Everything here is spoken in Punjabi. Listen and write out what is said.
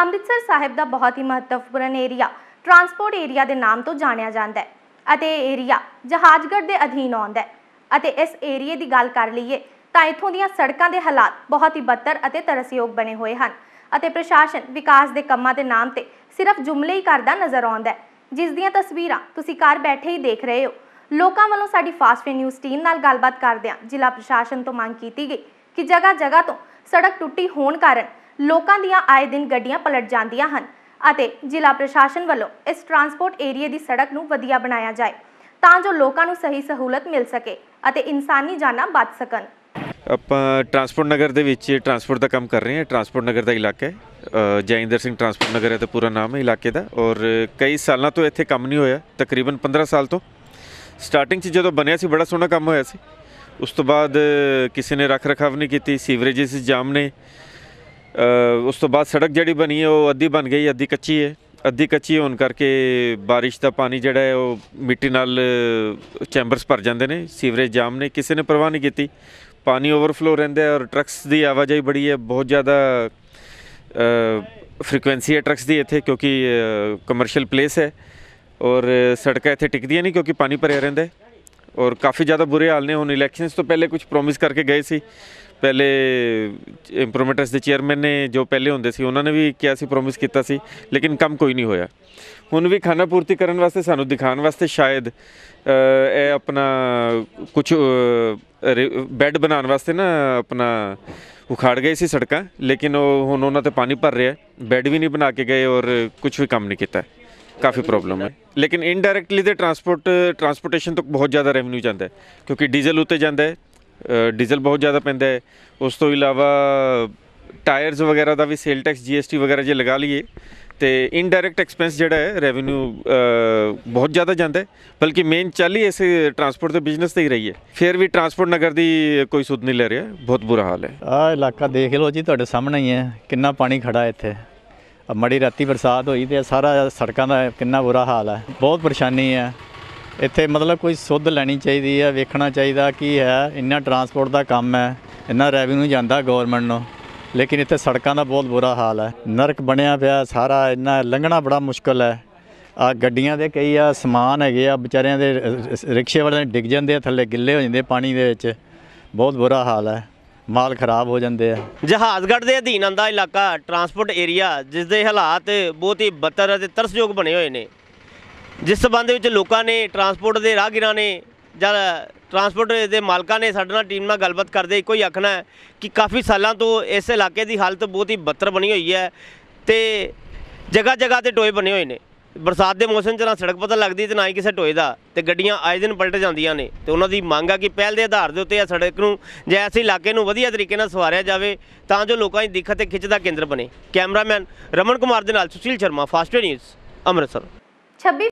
ਅੰਮ੍ਰਿਤਸਰ ਸਾਹਿਬ ਦਾ ਬਹੁਤ ਹੀ ਮਹੱਤਵਪੂਰਨ ਏਰੀਆ ਟਰਾਂਸਪੋਰਟ ਏਰੀਆ ਦੇ ਨਾਮ ਤੋਂ ਜਾਣਿਆ ਜਾਂਦਾ ਹੈ ਅਤੇ ਇਹ ਏਰੀਆ ਜਹਾਜਗੜ ਦੇ ਅਧੀਨ ਆਉਂਦਾ ਹੈ ਅਤੇ ਇਸ ਏਰੀਏ ਦੀ ਗੱਲ ਕਰ ਲਈਏ ਤਾਂ ਇਥੋਂ ਦੀਆਂ ਸੜਕਾਂ ਦੇ ਹਾਲਾਤ ਬਹੁਤ ਹੀ ਬੱਤਰ ਅਤੇ ਤਰਸਯੋਗ ਬਣੇ ਹੋਏ ਹਨ ਅਤੇ ਪ੍ਰਸ਼ਾਸਨ ਵਿਕਾਸ ਦੇ ਕੰਮਾਂ ਦੇ ਨਾਮ ਤੇ ਸਿਰਫ ਜੁਮਲੇ ਹੀ ਕਰਦਾ ਨਜ਼ਰ ਆਉਂਦਾ ਹੈ ਜਿਸ ਦੀਆਂ ਤਸਵੀਰਾਂ ਤੁਸੀਂ ਘਰ ਬੈਠੇ ਹੀ ਦੇਖ ਰਹੇ ਹੋ ਲੋਕਾਂ ਵੱਲੋਂ ਸਾਡੀ ਫਾਸਟ ਫੇ ਨਿਊਜ਼ ਟੀਮ ਨਾਲ ਗੱਲਬਾਤ ਕਰਦਿਆਂ ਜ਼ਿਲ੍ਹਾ ਪ੍ਰਸ਼ਾਸਨ ਤੋਂ ਮੰਗ ਕੀਤੀ ਗਈ ਕਿ ਜਗ੍ਹਾ ਜਗ੍ਹਾ ਤੋਂ ਸੜਕ ਟੁੱਟੀ ਹੋਣ ਕਾਰਨ ਲੋਕਾਂ ਦੀਆਂ ਆਏ ਦਿਨ ਗੱਡੀਆਂ ਪਲਟ ਜਾਂਦੀਆਂ ਹਨ ਅਤੇ ਜ਼ਿਲ੍ਹਾ ਪ੍ਰਸ਼ਾਸਨ ਵੱਲੋਂ ਇਸ ਟਰਾਂਸਪੋਰਟ ਏਰੀਆ ਦੀ ਸੜਕ ਨੂੰ ਵਧੀਆ ਬਣਾਇਆ ਜਾਏ ਤਾਂ ਜੋ ਲੋਕਾਂ ਨੂੰ ਸਹੀ ਸਹੂਲਤ ਮਿਲ ਸਕੇ ਅਤੇ ਇਨਸਾਨੀ ਜਾਨਾਂ ਬਚ ਸਕਣ ਆਪਾਂ ਟਰਾਂਸਪੋਰਟ ਨਗਰ ਦੇ ਵਿੱਚ ਟਰਾਂਸਪੋਰਟ ਦਾ ਕੰਮ ਕਰ ਰਹੇ ਹਾਂ ਟਰਾਂਸਪੋਰਟ ਨਗਰ ਦਾ ਇਲਾਕਾ ਹੈ ਜੈਇੰਦਰ ਸਿੰਘ ਟਰਾਂਸਪੋਰਟ ਨਗਰ ਹੈ ਤੇ ਪੂਰਾ ਨਾਮ ਹੈ ਇਲਾਕੇ ਦਾ ਔਰ ਕਈ ਸਾਲਾਂ ਤੋਂ ਇੱਥੇ ਕੰਮ ਨਹੀਂ ਹੋਇਆ ਤਕਰੀਬਨ 15 ਸਾਲ ਤੋਂ ਸਟਾਰਟਿੰਗ 'ਚ ਜਦੋਂ ਬਣਿਆ ਸੀ ਬੜਾ ਸੋਹਣਾ ਕੰਮ ਹੋਇਆ ਸੀ ਉਸ ਤੋਂ ਬਾਅਦ ਕਿਸੇ ਨੇ ਰੱਖ ਰਖਾਵ ਨਹੀਂ ਕੀਤੀ ਸੀਵਰੇਜਸ ਜਾਮ ਨੇ ਉਸ ਤੋਂ ਬਾਅਦ ਸੜਕ ਜਿਹੜੀ ਬਣੀ ਹੈ ਉਹ ਅੱਧੀ ਬਣ ਗਈ ਅੱਧੀ ਕੱਚੀ ਹੈ ਅੱਧੀ ਕੱਚੀ ਹੋਣ ਕਰਕੇ بارش ਦਾ ਪਾਣੀ ਜਿਹੜਾ ਹੈ ਉਹ ਮਿੱਟੀ ਨਾਲ ਚੈਂਬਰਸ ਭਰ ਜਾਂਦੇ ਨੇ ਸੀਵਰੇਜ ਜਾਮ ਨੇ ਕਿਸੇ ਨੇ ਪਰਵਾਹ ਨਹੀਂ ਕੀਤੀ ਪਾਣੀ ਓਵਰਫਲੋ ਰਹਿੰਦਾ ਹੈ ਔਰ ਟਰੱਕਸ ਦੀ ਆਵਾਜਾਈ ਬੜੀ ਹੈ ਬਹੁਤ ਜ਼ਿਆਦਾ ਫ੍ਰੀਕਵੈਂਸੀ ਹੈ ਟਰੱਕਸ ਦੀ ਇੱਥੇ ਕਿਉਂਕਿ ਕਮਰਸ਼ੀਅਲ ਪਲੇਸ ਹੈ ਔਰ ਸੜਕਾਂ ਇੱਥੇ ਟਿਕਦੀਆਂ ਨਹੀਂ ਕਿਉਂਕਿ ਪਾਣੀ ਭਰਿਆ ਰਹਿੰਦਾ ਹੈ ਔਰ ਕਾਫੀ ਜ਼ਿਆਦਾ ਬੁਰੇ ਹਾਲ ਨੇ ਹੁਣ ਇਲੈਕਸ਼ਨਸ ਤੋਂ ਪਹਿਲੇ ਕੁਝ ਪ੍ਰੋਮਿਸ ਕਰਕੇ ਗਏ ਸੀ ਪਹਿਲੇ ਇੰਪਰੋਮੇਟਰਸ ਦੇ ਚੇਅਰਮੈਨ ਨੇ ਜੋ ਪਹਿਲੇ ਹੁੰਦੇ ਸੀ ਉਹਨਾਂ ਨੇ ਵੀ ਕਿਹਾ ਸੀ ਪ੍ਰੋਮਿਸ ਕੀਤਾ ਸੀ ਲੇਕਿਨ ਕੰਮ ਕੋਈ ਨਹੀਂ ਹੋਇਆ ਹੁਣ ਵੀ ਖਾਣਾ ਪੂਰਤੀ ਕਰਨ ਵਾਸਤੇ ਸਾਨੂੰ ਦਿਖਾਉਣ ਵਾਸਤੇ ਸ਼ਾਇਦ ਇਹ ਆਪਣਾ ਕੁਝ ਬੈੱਡ ਬਣਾਉਣ ਵਾਸਤੇ ਨਾ ਆਪਣਾ ਉਖਾੜ ਗਏ ਸੀ ਸੜਕਾਂ ਲੇਕਿਨ ਉਹ ਹੁਣ ਉਹਨਾਂ ਤੇ ਪਾਣੀ ਭਰ ਰਿਹਾ ਬੈੱਡ ਵੀ ਨਹੀਂ ਬਣਾ ਕੇ ਗਏ ਔਰ ਕੁਝ ਵੀ ਕੰਮ ਨਹੀਂ ਕੀਤਾ ਕਾਫੀ ਪ੍ਰੋਬਲਮ ਹੈ ਲੇਕਿਨ ਇਨਡਾਇਰੈਕਟਲੀ ਤੇ ਟਰਾਂਸਪੋਰਟ ਟਰਾਂਸਪੋਰਟੇਸ਼ਨ ਤੋਂ ਬਹੁਤ ਜ਼ਿਆਦਾ ਰੈਵਨਿਊ ਜਾਂਦਾ ਹੈ ਕਿਉਂਕਿ ਡੀਜ਼ਲ ਉੱਤੇ ਜਾਂਦਾ ਹੈ ਡੀਜ਼ਲ ਬਹੁਤ ਜ਼ਿਆਦਾ ਪੈਂਦਾ ਹੈ ਉਸ ਤੋਂ ਇਲਾਵਾ ਟਾਇਰਸ ਵਗੈਰਾ ਦਾ ਵੀ ਸੇਲ ਟੈਕਸ ਜੀਐਸਟੀ ਵਗੈਰਾ ਜੇ ਲਗਾ ਲਈਏ ਤੇ ਇਨਡਾਇਰੈਕਟ ਐਕਸਪੈਂਸ ਜਿਹੜਾ ਹੈ ਰੈਵਨਿਊ ਬਹੁਤ ਜ਼ਿਆਦਾ ਜਾਂਦਾ ਹੈ ਬਲਕਿ ਮੇਨ ਚੱਲ ਹੀ ਇਸੇ ਟਰਾਂਸਪੋਰਟ ਦੇ ਬਿਜ਼ਨਸ ਤੇ ਹੀ ਰਹੀ ਹੈ ਫਿਰ ਵੀ ਟਰਾਂਸਪੋਰਟ ਨਗਰ ਦੀ ਕੋਈ ਸੁਧ ਨਹੀਂ ਲੈ ਰਿਹਾ ਬਹੁਤ ਬੁਰਾ ਹਾਲ ਹੈ ਆ ਇਲਾਕਾ ਦੇਖ ਲਓ ਜੀ ਤੁਹਾਡੇ ਸਾਹਮਣੇ ਹੀ ਹੈ ਕਿੰਨਾ ਪਾਣੀ ਖੜਾ ਇੱਥੇ ਮੜੀ ਰਾਤੀ ਬਰਸਾਤ ਹੋਈ ਤੇ ਸਾਰਾ ਸੜਕਾਂ ਦਾ ਕਿੰਨਾ ਬੁਰਾ ਹਾਲ ਹੈ ਬਹੁਤ ਪਰੇਸ਼ਾਨੀ ਹੈ ਇੱਥੇ ਮਤਲਬ ਕੋਈ ਸੁੱਧ ਲੈਣੀ ਚਾਹੀਦੀ ਹੈ ਵੇਖਣਾ ਚਾਹੀਦਾ ਕੀ ਹੈ ਇੰਨਾ ਟਰਾਂਸਪੋਰਟ ਦਾ ਕੰਮ ਹੈ ਇੰਨਾ ਰੈਵਨਿਊ ਜਾਂਦਾ ਗਵਰਨਮੈਂਟ ਨੂੰ ਲੇਕਿਨ ਇੱਥੇ ਸੜਕਾਂ ਦਾ ਬਹੁਤ ਬੁਰਾ ਹਾਲ ਹੈ ਨਰਕ ਬਣਿਆ ਪਿਆ ਸਾਰਾ ਇੰਨਾ ਲੰਘਣਾ ਬੜਾ ਮੁਸ਼ਕਲ ਹੈ ਆ ਗੱਡੀਆਂ ਦੇ ਕਈ ਆ ਸਮਾਨ ਹੈਗੇ ਆ ਵਿਚਾਰਿਆਂ ਦੇ ਰਿਕਸ਼ੇ ਵਾਲਿਆਂ ਦੇ ਡਿੱਗ ਜਾਂਦੇ ਆ ਥੱਲੇ ਗਿੱਲੇ ਹੋ ਜਾਂਦੇ ਪਾਣੀ ਦੇ ਵਿੱਚ ਬਹੁਤ ਬੁਰਾ ਹਾਲ ਹੈ ਮਾਲ ਖਰਾਬ ਹੋ ਜਾਂਦੇ ਆ ਜਹਾਜ਼ਗੜ ਦੇ ਅਧੀਨ ਆਂਦਾ ਇਲਾਕਾ ਟਰਾਂਸਪੋਰਟ ਏਰੀਆ ਜਿਸ ਦੇ ਹਾਲਾਤ ਬਹੁਤ ਹੀ ਬੱਤਰ ਅਤੇ ਤਰਸਯੋਗ ਬਣੇ ਹੋਏ ਨੇ ਜਿਸ ਸਬੰਧ ਵਿੱਚ ਲੋਕਾਂ ਨੇ ਟਰਾਂਸਪੋਰਟ ਦੇ ਰਾਹਗੀਰਾਂ ਨੇ ਜਾਂ ਟਰਾਂਸਪੋਰਟ ਦੇ ਮਾਲਕਾਂ ਨੇ ਸਾਡੇ ਨਾਲ ਟੀਮ ਨਾਲ ਗੱਲਬਾਤ ਕਰਦੇ ਇੱਕੋ ਹੀ ਆਖਣਾ ਹੈ ਕਿ ਕਾਫੀ ਸਾਲਾਂ ਤੋਂ ਇਸ ਇਲਾਕੇ ਦੀ ਹਾਲਤ ਬਹੁਤ ਹੀ ਬੱਤਰ ਬਣੀ ਹੋਈ ਹੈ ਤੇ ਜਗ੍ਹਾ ਜਗ੍ਹਾ ਤੇ ਟੋਏ ਬਣੇ ਹੋਏ ਨੇ ਬਰਸਾਤ ਦੇ ਮੌਸਮ 'ਚ ਨਾ ਸੜਕ ਪਤਾ ਲੱਗਦੀ ਤੇ ਨਾ ਹੀ ਕਿਸੇ ਟੋਏ ਦਾ ਤੇ ਗੱਡੀਆਂ ਆਏ ਦਿਨ ਪਲਟ ਜਾਂਦੀਆਂ ਨੇ ਤੇ ਉਹਨਾਂ ਦੀ ਮੰਗ ਆ ਕਿ ਪਹਿਲ ਦੇ ਆਧਾਰ ਦੇ ਉੱਤੇ ਇਹ ਸੜਕ ਨੂੰ ਜੈਸੇ ਇਲਾਕੇ ਨੂੰ ਵਧੀਆ ਤਰੀਕੇ ਨਾਲ ਸਵਾਰਿਆ ਜਾਵੇ ਤਾਂ ਜੋ ਲੋਕਾਂ ਦੀ ਦਿੱਕਤ ਤੇ ਖਿੱਚ ਦਾ ਕੇਂਦਰ ਬਣੇ ਕੈਮਰਾਮੈਨ ਰਮਨ ਕੁਮਾਰ ਦੇ ਨਾਲ ਸੁਸ਼ੀਲ ਸ਼ਰਮਾ ਫਾਸਟ ਨਿਊਜ਼ ਅੰਮ੍ਰਿਤਸਰ 26